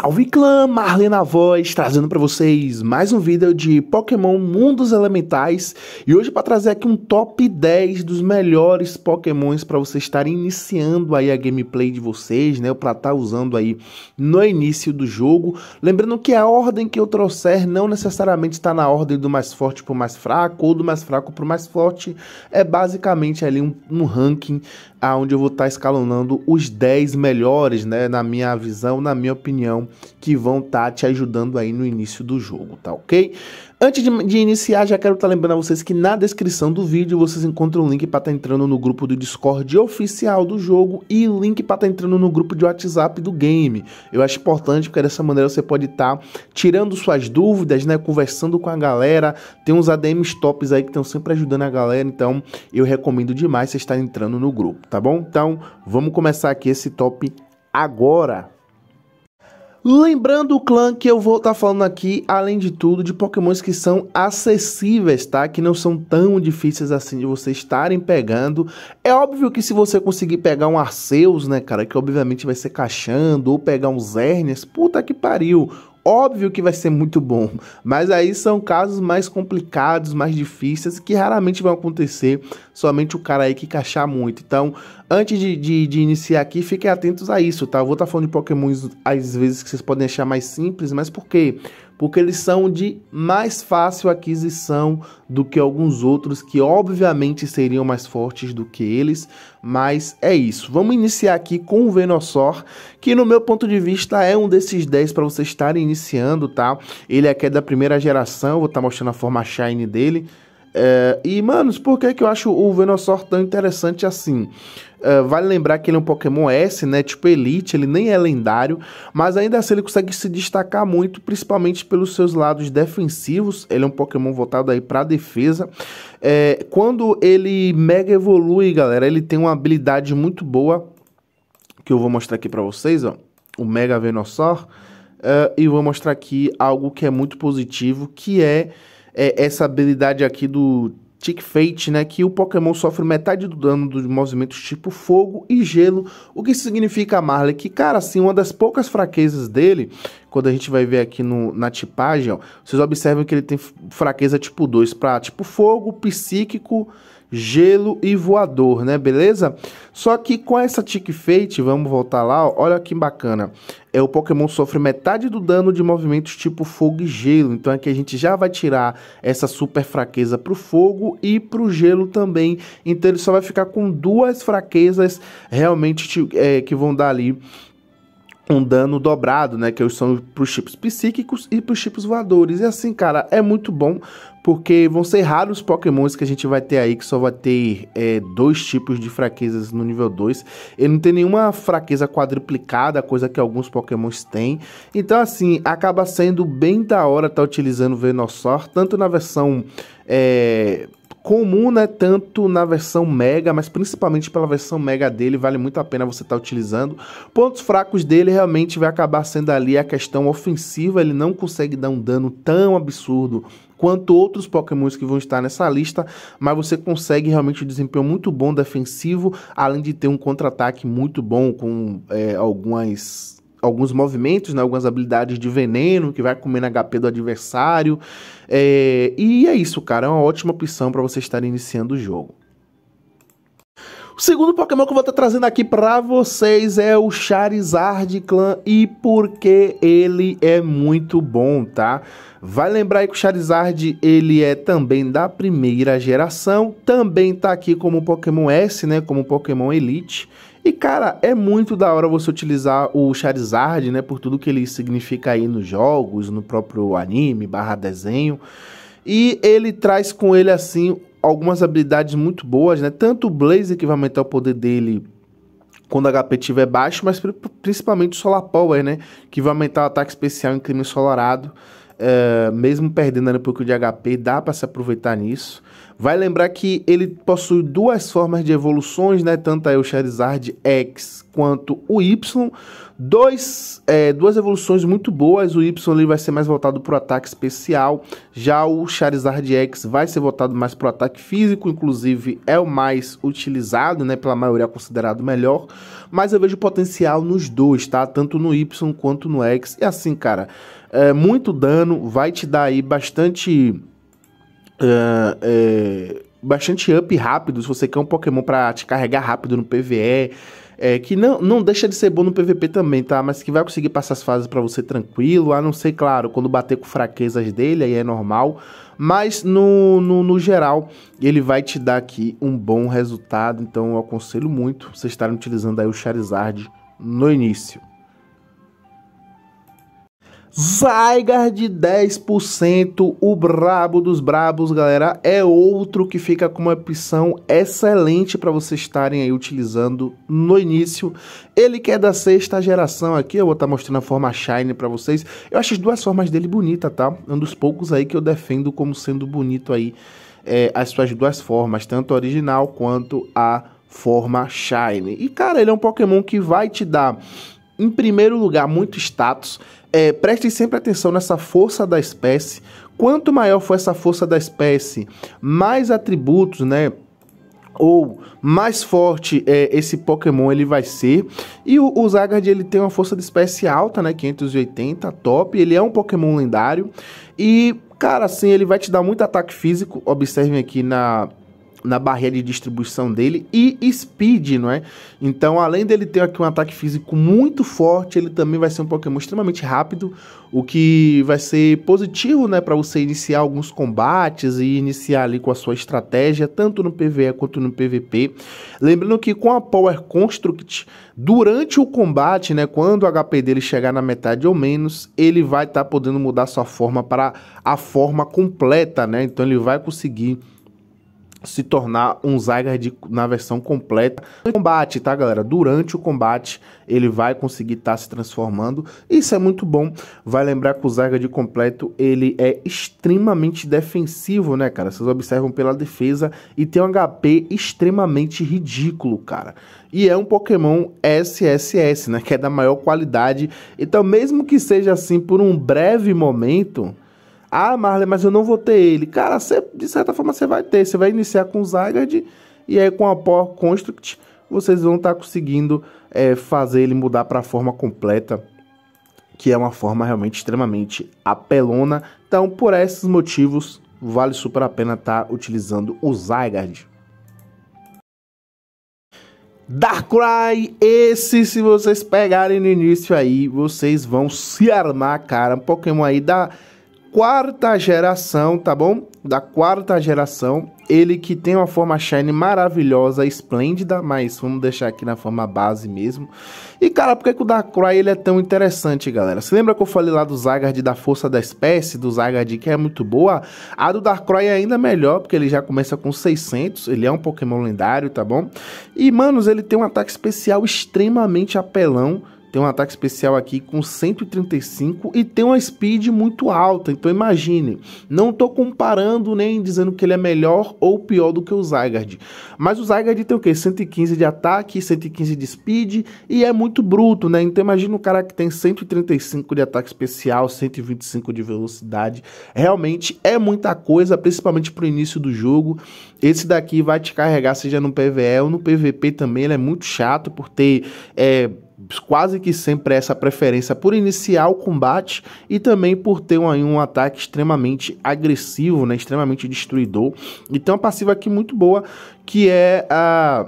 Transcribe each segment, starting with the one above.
Salve clã, Marlene na voz, trazendo para vocês mais um vídeo de Pokémon Mundos Elementais e hoje para trazer aqui um top 10 dos melhores Pokémons para vocês estarem iniciando aí a gameplay de vocês, né, para estar tá usando aí no início do jogo. Lembrando que a ordem que eu trouxer não necessariamente está na ordem do mais forte para o mais fraco ou do mais fraco para o mais forte, é basicamente ali um, um ranking aonde eu vou estar tá escalonando os 10 melhores, né, na minha visão, na minha opinião que vão estar tá te ajudando aí no início do jogo, tá ok? Antes de, de iniciar, já quero estar tá lembrando a vocês que na descrição do vídeo vocês encontram o link para estar tá entrando no grupo do Discord oficial do jogo e link para estar tá entrando no grupo de WhatsApp do game. Eu acho importante porque dessa maneira você pode estar tá tirando suas dúvidas, né? Conversando com a galera. Tem uns ADMs tops aí que estão sempre ajudando a galera, então eu recomendo demais você estar tá entrando no grupo, tá bom? Então vamos começar aqui esse top agora. Lembrando o clã que eu vou estar tá falando aqui, além de tudo, de pokémons que são acessíveis, tá? Que não são tão difíceis assim de você estarem pegando. É óbvio que se você conseguir pegar um Arceus, né, cara, que obviamente vai ser caixando, ou pegar um Zernias, puta que pariu, Óbvio que vai ser muito bom, mas aí são casos mais complicados, mais difíceis, que raramente vão acontecer somente o cara aí que caixar muito. Então, antes de, de, de iniciar aqui, fiquem atentos a isso, tá? Eu vou estar tá falando de pokémons às vezes que vocês podem achar mais simples, mas por quê? Porque eles são de mais fácil aquisição do que alguns outros que obviamente seriam mais fortes do que eles, mas é isso. Vamos iniciar aqui com o Venossaur, que no meu ponto de vista é um desses 10 para você estar iniciando, tá? Ele aqui é, é da primeira geração, vou estar tá mostrando a forma shine dele. É, e, manos, por que, que eu acho o Venusaur tão interessante assim? É, vale lembrar que ele é um Pokémon S, né? Tipo Elite, ele nem é lendário, mas ainda assim ele consegue se destacar muito, principalmente pelos seus lados defensivos. Ele é um Pokémon voltado aí pra defesa. É, quando ele mega evolui, galera, ele tem uma habilidade muito boa, que eu vou mostrar aqui pra vocês, ó. O Mega Venusaur. É, e vou mostrar aqui algo que é muito positivo, que é é, essa habilidade aqui do Tick Fate, né, que o Pokémon sofre metade do dano dos movimentos tipo fogo e gelo, o que significa a Marley, que, cara, assim, uma das poucas fraquezas dele, quando a gente vai ver aqui no, na tipagem, ó, vocês observam que ele tem fraqueza tipo 2 para tipo fogo, psíquico, gelo e voador, né? Beleza? Só que com essa Tick Fate, vamos voltar lá, ó, olha que bacana. É o Pokémon sofre metade do dano de movimentos tipo fogo e gelo. Então aqui é a gente já vai tirar essa super fraqueza pro fogo e pro gelo também. Então ele só vai ficar com duas fraquezas realmente é, que vão dar ali um dano dobrado, né? Que são para os chips psíquicos e para os chips voadores. E assim, cara, é muito bom, porque vão ser raros os pokémons que a gente vai ter aí, que só vai ter é, dois tipos de fraquezas no nível 2. Ele não tem nenhuma fraqueza quadruplicada, coisa que alguns pokémons têm. Então, assim, acaba sendo bem da hora estar tá utilizando o Venusaur, tanto na versão... É, comum, né? Tanto na versão Mega, mas principalmente pela versão Mega dele, vale muito a pena você estar tá utilizando. Pontos fracos dele realmente vai acabar sendo ali a questão ofensiva, ele não consegue dar um dano tão absurdo quanto outros pokémons que vão estar nessa lista, mas você consegue realmente um desempenho muito bom defensivo, além de ter um contra-ataque muito bom com é, algumas alguns movimentos, né, algumas habilidades de veneno que vai comendo HP do adversário. É, e é isso, cara. É uma ótima opção para você estar iniciando o jogo. O segundo Pokémon que eu vou estar trazendo aqui para vocês é o Charizard Clan e porque ele é muito bom, tá? Vai lembrar aí que o Charizard ele é também da primeira geração, também tá aqui como Pokémon S, né? Como Pokémon Elite. E cara, é muito da hora você utilizar o Charizard, né, por tudo que ele significa aí nos jogos, no próprio anime, barra desenho. E ele traz com ele assim algumas habilidades muito boas, né? Tanto o Blaze que vai aumentar o poder dele quando o HP estiver baixo, mas principalmente o Solar Power, né? Que vai aumentar o ataque especial em clima ensolarado. Eh, mesmo perdendo um pouco de HP, dá para se aproveitar nisso. Vai lembrar que ele possui duas formas de evoluções, né? Tanto o Charizard X quanto o Y. Dois, é, duas evoluções muito boas. O Y ele vai ser mais voltado para o ataque especial. Já o Charizard X vai ser voltado mais para o ataque físico. Inclusive, é o mais utilizado, né? Pela maioria é considerado melhor. Mas eu vejo potencial nos dois, tá? Tanto no Y quanto no X. E assim, cara, é, muito dano vai te dar aí bastante ah, é, bastante up rápido, se você quer um Pokémon para te carregar rápido no PVE, é, que não, não deixa de ser bom no PVP também, tá? Mas que vai conseguir passar as fases para você tranquilo, a não ser, claro, quando bater com fraquezas dele, aí é normal. Mas no, no, no geral, ele vai te dar aqui um bom resultado, então eu aconselho muito vocês estarem utilizando aí o Charizard no início. Zygarde 10%, o brabo dos brabos, galera, é outro que fica com uma opção excelente para vocês estarem aí utilizando no início. Ele que é da sexta geração aqui, eu vou estar tá mostrando a forma Shine para vocês. Eu acho as duas formas dele bonita, tá? É um dos poucos aí que eu defendo como sendo bonito aí é, as suas duas formas, tanto a original quanto a forma Shine. E cara, ele é um Pokémon que vai te dar, em primeiro lugar, muito status é, preste sempre atenção nessa força da espécie. Quanto maior for essa força da espécie, mais atributos, né? ou mais forte é, esse Pokémon ele vai ser. E o, o Zagard ele tem uma força de espécie alta, né? 580, top. Ele é um Pokémon lendário. E, cara, assim, ele vai te dar muito ataque físico. Observem aqui na na barreira de distribuição dele e speed, não é? Então, além dele ter aqui um ataque físico muito forte, ele também vai ser um Pokémon extremamente rápido, o que vai ser positivo, né, para você iniciar alguns combates e iniciar ali com a sua estratégia, tanto no PvE quanto no PvP. Lembrando que com a Power Construct, durante o combate, né, quando o HP dele chegar na metade ou menos, ele vai estar tá podendo mudar sua forma para a forma completa, né? Então ele vai conseguir se tornar um Zygarde na versão completa. No combate, tá, galera? Durante o combate, ele vai conseguir estar tá se transformando. Isso é muito bom. Vai lembrar que o Zygarde completo, ele é extremamente defensivo, né, cara? Vocês observam pela defesa e tem um HP extremamente ridículo, cara. E é um Pokémon SSS, né, que é da maior qualidade. Então, mesmo que seja assim por um breve momento ah, Marley, mas eu não vou ter ele. Cara, de certa forma você vai ter. Você vai iniciar com o Zygarde e aí com a Power Construct vocês vão estar tá conseguindo é, fazer ele mudar para a forma completa, que é uma forma realmente extremamente apelona. Então, por esses motivos, vale super a pena estar tá utilizando o Zygarde. Darkrai, esse se vocês pegarem no início aí, vocês vão se armar, cara. Um Pokémon aí da quarta geração, tá bom? Da quarta geração, ele que tem uma forma shine maravilhosa, esplêndida, mas vamos deixar aqui na forma base mesmo. E cara, por que, que o Darkrai ele é tão interessante, galera? Você lembra que eu falei lá do Zagard da força da espécie, do Zagard que é muito boa? A do Darkrai é ainda melhor, porque ele já começa com 600, ele é um Pokémon lendário, tá bom? E manos, ele tem um ataque especial extremamente apelão, tem um ataque especial aqui com 135 e tem uma speed muito alta. Então imagine, não estou comparando nem dizendo que ele é melhor ou pior do que o Zygarde. Mas o Zygarde tem o que? 115 de ataque, 115 de speed e é muito bruto, né? Então imagina um cara que tem 135 de ataque especial, 125 de velocidade. Realmente é muita coisa, principalmente para o início do jogo. Esse daqui vai te carregar seja no PvE ou no PvP também. Ele é muito chato por ter... É, quase que sempre essa preferência por iniciar o combate e também por ter um, um ataque extremamente agressivo, né, extremamente destruidor. E tem uma passiva aqui muito boa que é a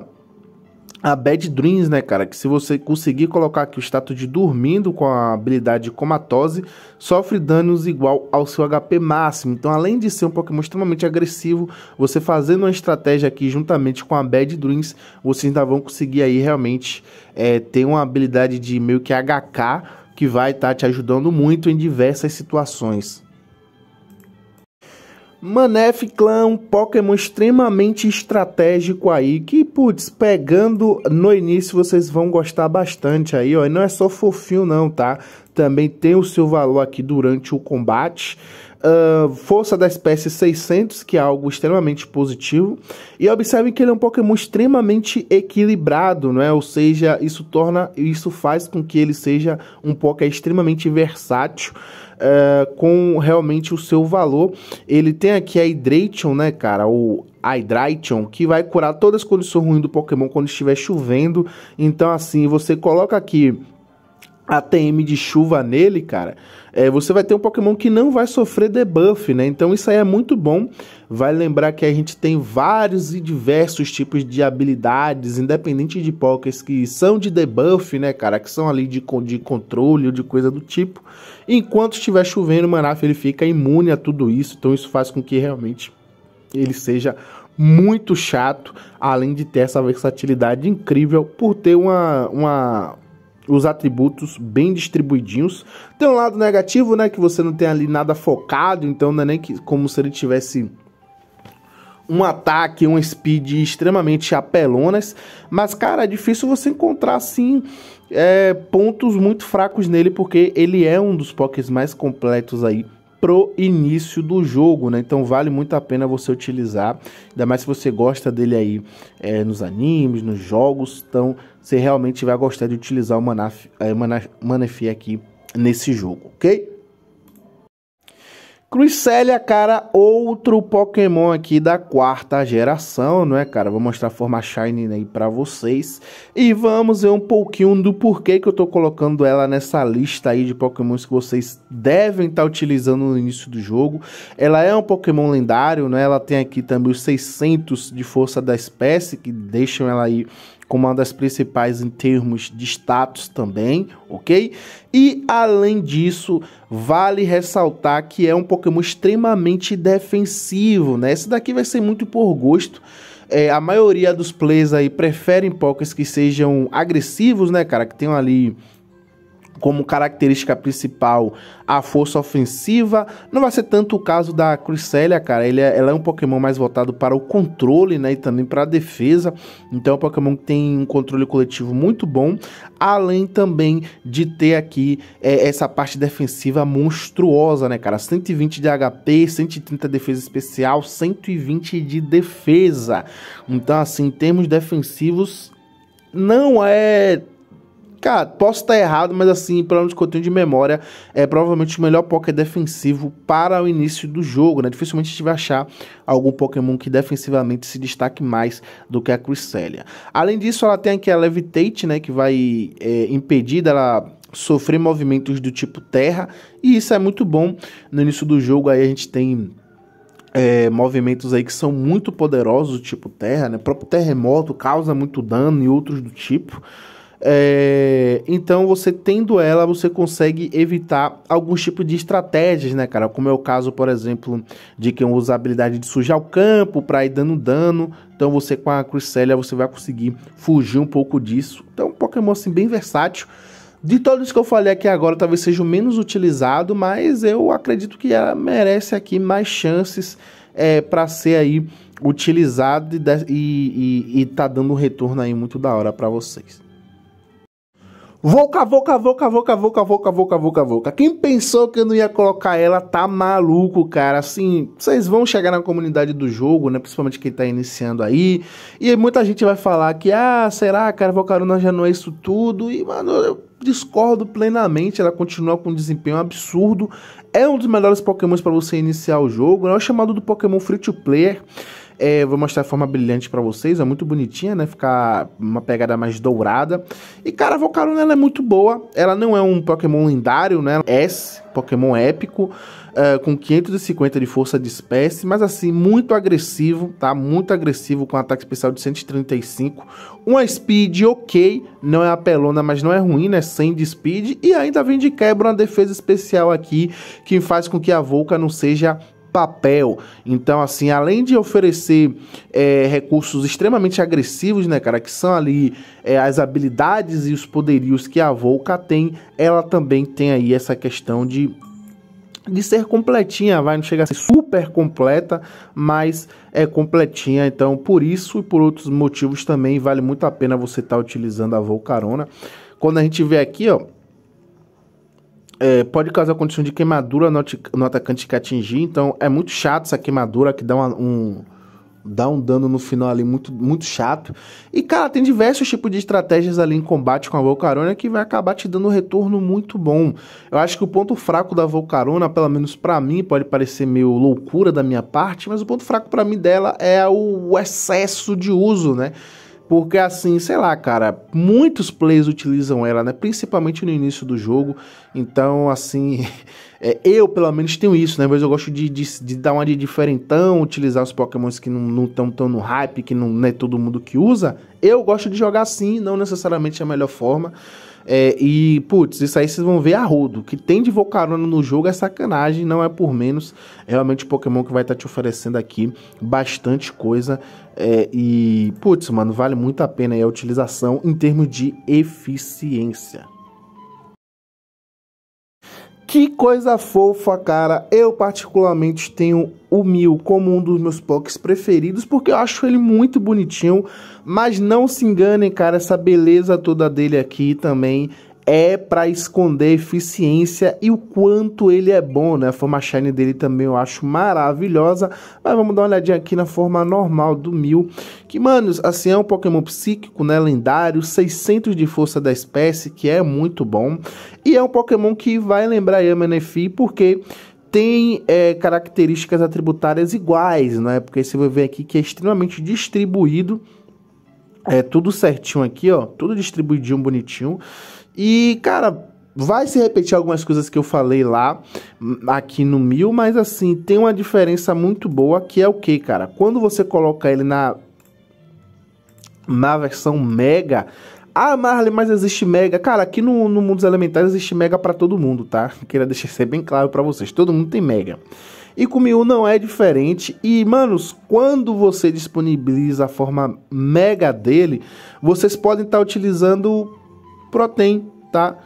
a Bad Dreams, né, cara? Que se você conseguir colocar aqui o status de dormindo com a habilidade comatose, sofre danos igual ao seu HP máximo. Então, além de ser um Pokémon extremamente agressivo, você fazendo uma estratégia aqui juntamente com a Bad Dreams, vocês ainda vão conseguir aí realmente é, ter uma habilidade de meio que HK que vai estar tá te ajudando muito em diversas situações. Manef Clan, um Pokémon extremamente estratégico aí, que, putz, pegando no início vocês vão gostar bastante aí, ó. E não é só fofinho não, tá? Também tem o seu valor aqui durante o combate. Uh, força da espécie 600, que é algo extremamente positivo. E observe que ele é um Pokémon extremamente equilibrado, não é? Ou seja, isso torna, isso faz com que ele seja um Pokémon extremamente versátil. É, com realmente o seu valor. Ele tem aqui a Hydration, né, cara? O Hydration, que vai curar todas as condições ruins do Pokémon quando estiver chovendo. Então, assim, você coloca aqui ATM de chuva nele, cara, é, você vai ter um Pokémon que não vai sofrer debuff, né? Então isso aí é muito bom. Vai lembrar que a gente tem vários e diversos tipos de habilidades, independente de Pokés, que são de debuff, né, cara? Que são ali de, de controle ou de coisa do tipo. Enquanto estiver chovendo, o Manaf ele fica imune a tudo isso, então isso faz com que realmente ele seja muito chato, além de ter essa versatilidade incrível por ter uma, uma, os atributos bem distribuidinhos. Tem um lado negativo, né, que você não tem ali nada focado, então não é nem que, como se ele tivesse um ataque, um speed extremamente apelonas, mas cara, é difícil você encontrar assim é, pontos muito fracos nele, porque ele é um dos pokés mais completos aí pro início do jogo, né? Então vale muito a pena você utilizar, ainda mais se você gosta dele aí é, nos animes, nos jogos, então você realmente vai gostar de utilizar o Manaf, é, eh, Manaf, aqui nesse jogo, ok? Cruzelia, cara, outro Pokémon aqui da quarta geração, não é, cara? Vou mostrar a forma Shiny aí pra vocês. E vamos ver um pouquinho do porquê que eu tô colocando ela nessa lista aí de Pokémons que vocês devem estar tá utilizando no início do jogo. Ela é um Pokémon lendário, né? Ela tem aqui também os 600 de força da espécie, que deixam ela aí como uma das principais em termos de status também, ok? E além disso, vale ressaltar que é um Pokémon extremamente defensivo, né? Esse daqui vai ser muito por gosto. É, a maioria dos players aí preferem Pokémons que sejam agressivos, né, cara? Que tenham ali como característica principal a força ofensiva. Não vai ser tanto o caso da Cresselia, cara. Ele é, ela é um Pokémon mais voltado para o controle, né? E também para a defesa. Então é um Pokémon que tem um controle coletivo muito bom. Além também de ter aqui é, essa parte defensiva monstruosa, né, cara? 120 de HP, 130 de defesa especial, 120 de defesa. Então, assim, em termos defensivos, não é Cara, posso estar errado, mas assim, pelo menos que eu tenho de memória, é provavelmente o melhor Pokémon defensivo para o início do jogo, né? Dificilmente a gente vai achar algum Pokémon que defensivamente se destaque mais do que a Cresselia. Além disso, ela tem aqui a Levitate, né? Que vai é, impedir dela sofrer movimentos do tipo terra, e isso é muito bom. No início do jogo, aí a gente tem é, movimentos aí que são muito poderosos, tipo terra, né? O próprio terremoto causa muito dano e outros do tipo. É, então, você tendo ela, você consegue evitar alguns tipos de estratégias, né, cara? Como é o caso, por exemplo, de quem usa a habilidade de sujar o campo para ir dando dano. Então, você com a Cruzélia você vai conseguir fugir um pouco disso. Então, é um Pokémon assim, bem versátil. De todos que eu falei aqui agora, talvez seja o menos utilizado, mas eu acredito que ela merece aqui mais chances é, para ser aí utilizado e, e, e, e tá dando um retorno aí muito da hora para vocês. Voca, voca, voca, voca, voca, voca, voca, voca, voca. Quem pensou que eu não ia colocar ela tá maluco, cara. Assim, vocês vão chegar na comunidade do jogo, né? Principalmente quem tá iniciando aí. E muita gente vai falar que, ah, será, cara, Vocaruna já não é isso tudo. E, mano, eu discordo plenamente. Ela continua com um desempenho absurdo. É um dos melhores pokémons para você iniciar o jogo. Né? É o chamado do Pokémon Free to Player. É, vou mostrar a forma brilhante para vocês, é muito bonitinha, né? Ficar uma pegada mais dourada. E, cara, a Volcarona ela é muito boa. Ela não é um Pokémon lendário, né? É S, Pokémon épico, uh, com 550 de força de espécie, mas assim, muito agressivo, tá? Muito agressivo com ataque especial de 135. Uma speed ok, não é apelona, mas não é ruim, né? 100 de speed. E ainda vem de quebra uma defesa especial aqui, que faz com que a Volca não seja papel. Então, assim, além de oferecer é, recursos extremamente agressivos, né, cara, que são ali é, as habilidades e os poderios que a Volca tem, ela também tem aí essa questão de de ser completinha, vai não chegar a ser super completa, mas é completinha, então por isso e por outros motivos também vale muito a pena você estar tá utilizando a Volcarona. Quando a gente vê aqui, ó, é, pode causar condição de queimadura no, no, atacante que atingir. Então é muito chato essa queimadura que dá uma, um dá um dano no final ali muito, muito chato. E, cara, tem diversos tipos de estratégias ali em combate com a Volcarona que vai acabar te dando um retorno muito bom. Eu acho que o ponto fraco da Volcarona, pelo menos para mim, pode parecer meio loucura da minha parte, mas o ponto fraco para mim dela é o excesso de uso, né? Porque assim, sei lá, cara, muitos players utilizam ela, né? Principalmente no início do jogo. Então, assim, é, eu pelo menos tenho isso, né? Mas eu gosto de, de, de, dar uma de diferentão, utilizar os pokémons que não estão tão no hype, que não, é todo mundo que usa. Eu gosto de jogar assim, não necessariamente é a melhor forma. É, e, putz, isso aí vocês vão ver a rodo. que tem de Volcarona no jogo é sacanagem, não é por menos. É realmente o Pokémon que vai estar tá te oferecendo aqui bastante coisa. É, e, putz, mano, vale muito a pena a utilização em termos de eficiência. Que coisa fofa, cara. Eu particularmente tenho o Mil como um dos meus pokés preferidos porque eu acho ele muito bonitinho. Mas não se enganem, cara, essa beleza toda dele aqui também é para esconder eficiência e o quanto ele é bom, né? A forma shine dele também eu acho maravilhosa. Mas vamos dar uma olhadinha aqui na forma normal do Mil, que, manos, assim é um Pokémon psíquico, né, lendário, 600 de força da espécie, que é muito bom. E é um Pokémon que vai lembrar Yamanefi porque tem é, características atributárias iguais, né? Porque você vai ver aqui que é extremamente distribuído é tudo certinho aqui, ó. Tudo distribuidinho, bonitinho. E, cara, vai se repetir algumas coisas que eu falei lá hum, aqui no mil, mas assim, tem uma diferença muito boa que é o que, cara? Quando você coloca ele na na versão mega, ah, Marley, mas existe Mega. Cara, aqui no, no Mundos elementais existe Mega para todo mundo, tá? Queria deixar isso bem claro para vocês. Todo mundo tem Mega. E com Miu não é diferente. E, manos, quando você disponibiliza a forma mega dele, vocês podem estar tá utilizando Protein, tá?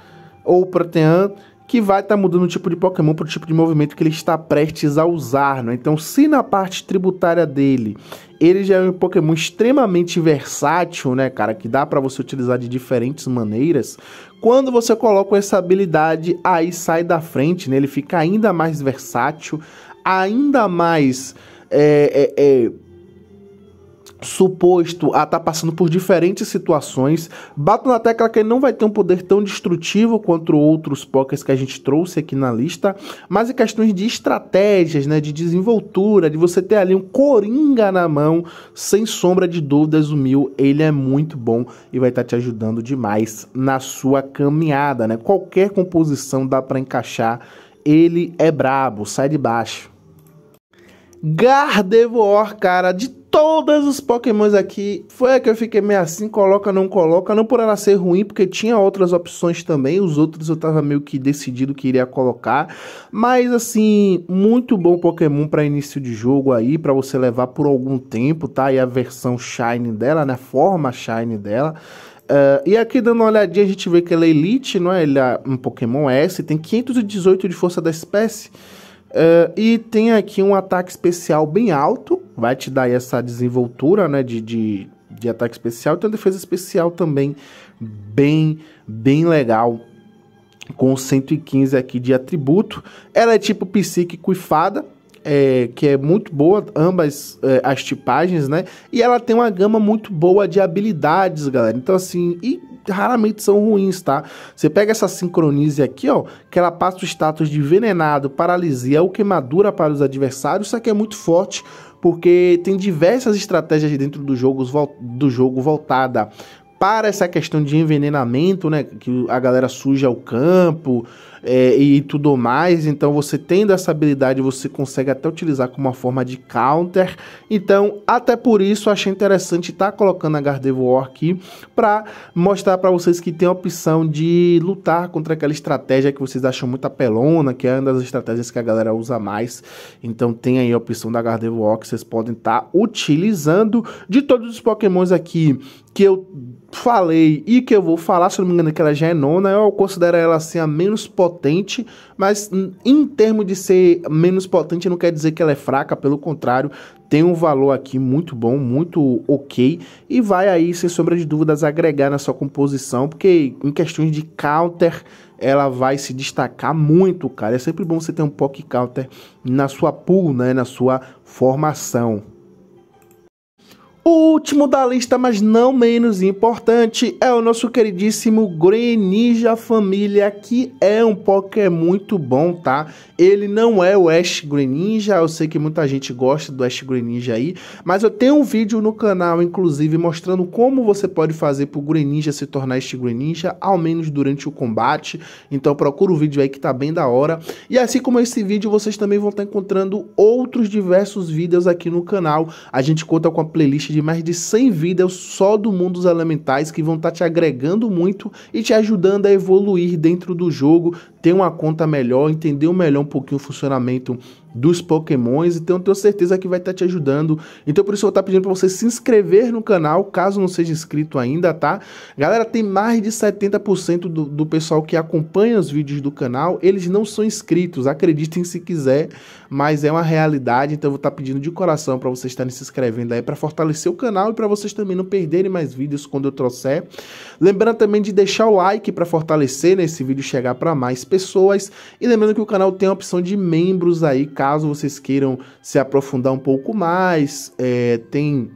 Ou Protean, que vai estar tá mudando o tipo de Pokémon para o tipo de movimento que ele está prestes a usar, né? Então, se na parte tributária dele, ele já é um Pokémon extremamente versátil, né, cara, que dá para você utilizar de diferentes maneiras, quando você coloca essa habilidade, aí sai da frente, né? Ele fica ainda mais versátil, ainda mais é, é, é, suposto a estar tá passando por diferentes situações. Bato na tecla que ele não vai ter um poder tão destrutivo quanto outros pokers que a gente trouxe aqui na lista, mas em questões de estratégias, né, de desenvoltura, de você ter ali um coringa na mão, sem sombra de dúvidas, o Mil, ele é muito bom e vai estar tá te ajudando demais na sua caminhada, né? Qualquer composição dá para encaixar, ele é brabo, sai de baixo. Gardevoir, cara, de todas os pokémons aqui, foi a que eu fiquei meio assim, coloca, não coloca, não por ela ser ruim, porque tinha outras opções também, os outros eu tava meio que decidido que iria colocar, mas assim, muito bom pokémon para início de jogo aí, para você levar por algum tempo, tá? E a versão shine dela, né, forma shine dela, Uh, e aqui dando uma olhadinha, a gente vê que ela é Elite, não é? Ele é um Pokémon S, tem 518 de força da espécie Uh, e tem aqui um ataque especial bem alto, vai te dar essa desenvoltura né, de, de, de ataque especial. E tem uma defesa especial também bem, bem legal, com 115 aqui de atributo. Ela é tipo psíquico e fada, é, que é muito boa, ambas é, as tipagens, né? E ela tem uma gama muito boa de habilidades, galera. Então, assim, e raramente são ruins, tá? Você pega essa sincronize aqui, ó, que ela passa o status de envenenado, paralisia ou queimadura para os adversários, isso aqui é muito forte porque tem diversas estratégias dentro do jogo, do jogo voltada para essa questão de envenenamento, né? Que a galera suja o campo é, e tudo mais. Então, você tendo essa habilidade, você consegue até utilizar como uma forma de counter. Então, até por isso, achei interessante estar tá colocando a Gardevoir aqui para mostrar para vocês que tem a opção de lutar contra aquela estratégia que vocês acham muito apelona, que é uma das estratégias que a galera usa mais. Então, tem aí a opção da Gardevoir que vocês podem estar tá utilizando. De todos os pokémons aqui que eu falei e que eu vou falar, se não me engano, que ela já é nona, eu considero ela assim a menos potente, mas em termos de ser menos potente, não quer dizer que ela é fraca, pelo contrário, tem um valor aqui muito bom, muito ok, e vai aí, sem sombra de dúvidas, agregar na sua composição, porque em questões de counter, ela vai se destacar muito, cara. É sempre bom você ter um pocket counter na sua pool, né, na sua formação. O último da lista, mas não menos importante, é o nosso queridíssimo Greninja Família, que é um Pokémon muito bom, tá? Ele não é o Ash Greninja, eu sei que muita gente gosta do Ash Greninja aí, mas eu tenho um vídeo no canal, inclusive, mostrando como você pode fazer pro Greninja se tornar este Greninja, ao menos durante o combate, então procura o vídeo aí que tá bem da hora. E assim como esse vídeo, vocês também vão estar tá encontrando outros diversos vídeos aqui no canal, a gente conta com a playlist de mais de 100 vídeos só do mundo dos elementais que vão estar tá te agregando muito e te ajudando a evoluir dentro do jogo, ter uma conta melhor, entender melhor um pouquinho o funcionamento dos pokémons, então tenho certeza que vai estar tá te ajudando. Então por isso eu vou estar tá pedindo para você se inscrever no canal, caso não seja inscrito ainda, tá? Galera, tem mais de 70% do, do pessoal que acompanha os vídeos do canal, eles não são inscritos, acreditem se quiser, mas é uma realidade, então eu vou estar tá pedindo de coração para vocês estarem se inscrevendo aí para fortalecer o canal e para vocês também não perderem mais vídeos quando eu trouxer. Lembrando também de deixar o like para fortalecer nesse né, vídeo chegar para mais pessoas e lembrando que o canal tem a opção de membros aí, Caso vocês queiram se aprofundar um pouco mais, é, tem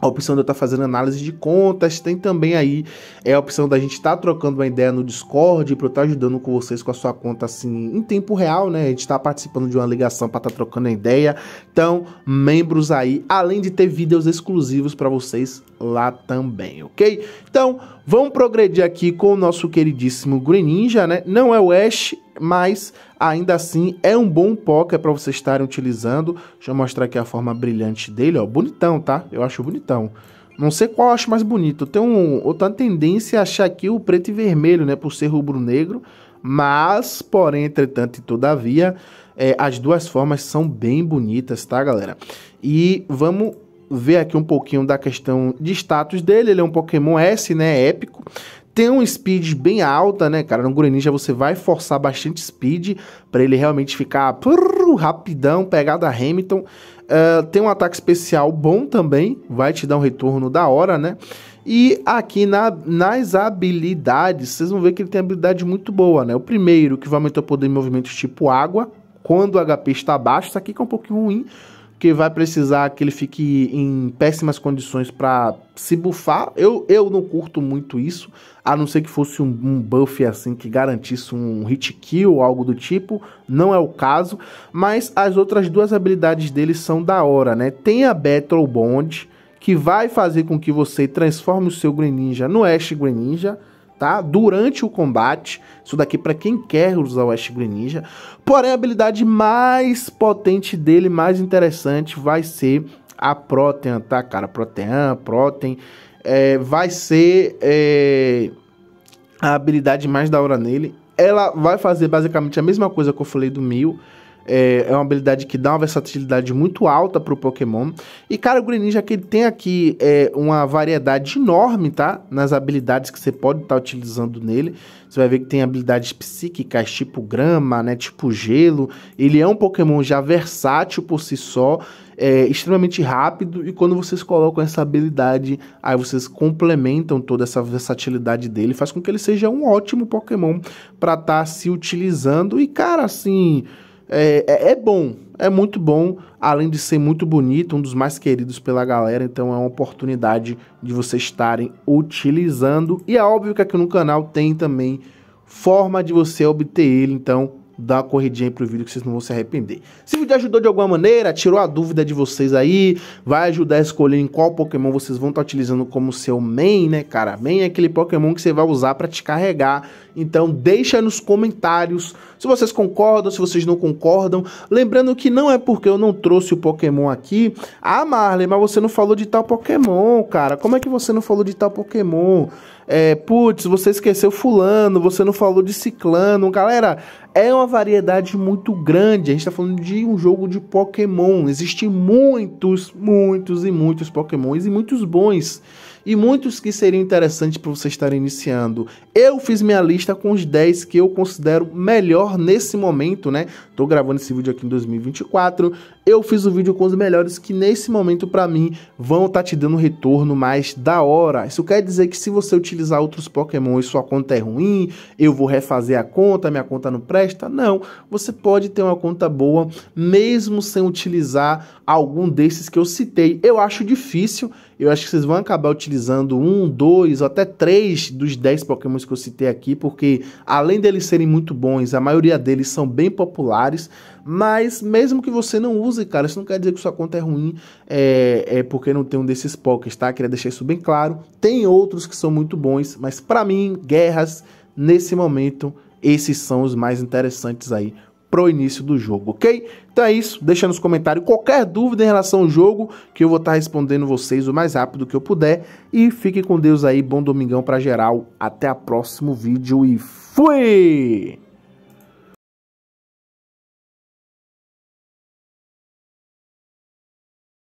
a opção de eu estar tá fazendo análise de contas, tem também aí é a opção da gente estar tá trocando uma ideia no Discord para eu estar tá ajudando com vocês com a sua conta assim em tempo real, né? A gente está participando de uma ligação para estar trocando a ideia. Então, membros aí, além de ter vídeos exclusivos para vocês lá também, ok? Então, Vamos progredir aqui com o nosso queridíssimo Greninja, né? Não é o Ash, mas ainda assim é um bom Poké para vocês estarem utilizando. Deixa eu mostrar aqui a forma brilhante dele, ó. Bonitão, tá? Eu acho bonitão. Não sei qual eu acho mais bonito. Eu tenho, um, eu tenho tendência a achar aqui o preto e vermelho, né? Por ser rubro-negro. Mas, porém, entretanto e todavia, é, as duas formas são bem bonitas, tá, galera? E vamos ver aqui um pouquinho da questão de status dele. Ele é um Pokémon S, né? É épico. Tem um speed bem alta, né, cara? No Greninja você vai forçar bastante speed para ele realmente ficar prrr, rapidão, pegada Hamilton. Uh, tem um ataque especial bom também, vai te dar um retorno da hora, né? E aqui na, nas habilidades, vocês vão ver que ele tem habilidade muito boa, né? O primeiro, que vai aumentar o poder de movimentos tipo água, quando o HP está baixo, isso aqui que é um pouquinho ruim, que vai precisar que ele fique em péssimas condições para se bufar. Eu, eu não curto muito isso, a não ser que fosse um, um buff assim que garantisse um hit kill ou algo do tipo. Não é o caso, mas as outras duas habilidades dele são da hora, né? Tem a Battle Bond, que vai fazer com que você transforme o seu Greninja no Ash Greninja tá? Durante o combate. Isso daqui para quem quer usar o Ash Green Porém, a habilidade mais potente dele, mais interessante, vai ser a Protean, tá, cara? Protean, Protean. É, vai ser é, a habilidade mais da hora nele. Ela vai fazer basicamente a mesma coisa que eu falei do Mil é, é uma habilidade que dá uma versatilidade muito alta pro Pokémon. E, cara, o Greninja que ele tem aqui é, uma variedade enorme, tá? Nas habilidades que você pode estar tá utilizando nele. Você vai ver que tem habilidades psíquicas, tipo grama, né? Tipo gelo. Ele é um Pokémon já versátil por si só, é, extremamente rápido. E quando vocês colocam essa habilidade, aí vocês complementam toda essa versatilidade dele, faz com que ele seja um ótimo Pokémon para estar tá se utilizando. E, cara, assim é, é, é, bom, é muito bom, além de ser muito bonito, um dos mais queridos pela galera, então é uma oportunidade de vocês estarem utilizando. E é óbvio que aqui no canal tem também forma de você obter ele, então dá uma corridinha aí pro vídeo que vocês não vão se arrepender. Se o vídeo ajudou de alguma maneira, tirou a dúvida de vocês aí, vai ajudar a escolher em qual Pokémon vocês vão estar tá utilizando como seu main, né, cara? Main é aquele Pokémon que você vai usar para te carregar. Então deixa nos comentários se vocês concordam, se vocês não concordam. Lembrando que não é porque eu não trouxe o Pokémon aqui. Ah, Marley, mas você não falou de tal Pokémon, cara. Como é que você não falou de tal Pokémon? É, putz, você esqueceu fulano, você não falou de ciclano. Galera, é uma variedade muito grande. A gente tá falando de um jogo de Pokémon. Existem muitos, muitos e muitos Pokémons e muitos bons e muitos que seriam interessantes para você estar iniciando. Eu fiz minha lista com os 10 que eu considero melhor nesse momento, né? Tô gravando esse vídeo aqui em 2024. Eu fiz o vídeo com os melhores que nesse momento para mim vão estar tá te dando retorno mais da hora. Isso quer dizer que se você utilizar outros Pokémon e sua conta é ruim, eu vou refazer a conta, minha conta não presta? Não, você pode ter uma conta boa mesmo sem utilizar algum desses que eu citei. Eu acho difícil eu acho que vocês vão acabar utilizando um, dois, ou até três dos dez Pokémons que eu citei aqui, porque além deles serem muito bons, a maioria deles são bem populares. Mas mesmo que você não use, cara, isso não quer dizer que sua conta é ruim, é, é porque não tem um desses Pokés, tá? Queria deixar isso bem claro. Tem outros que são muito bons, mas para mim, guerras, nesse momento, esses são os mais interessantes aí pro início do jogo, ok? Então é isso, deixa nos comentários qualquer dúvida em relação ao jogo, que eu vou estar tá respondendo vocês o mais rápido que eu puder. E fique com Deus aí, bom domingão para geral, até o próximo vídeo e fui!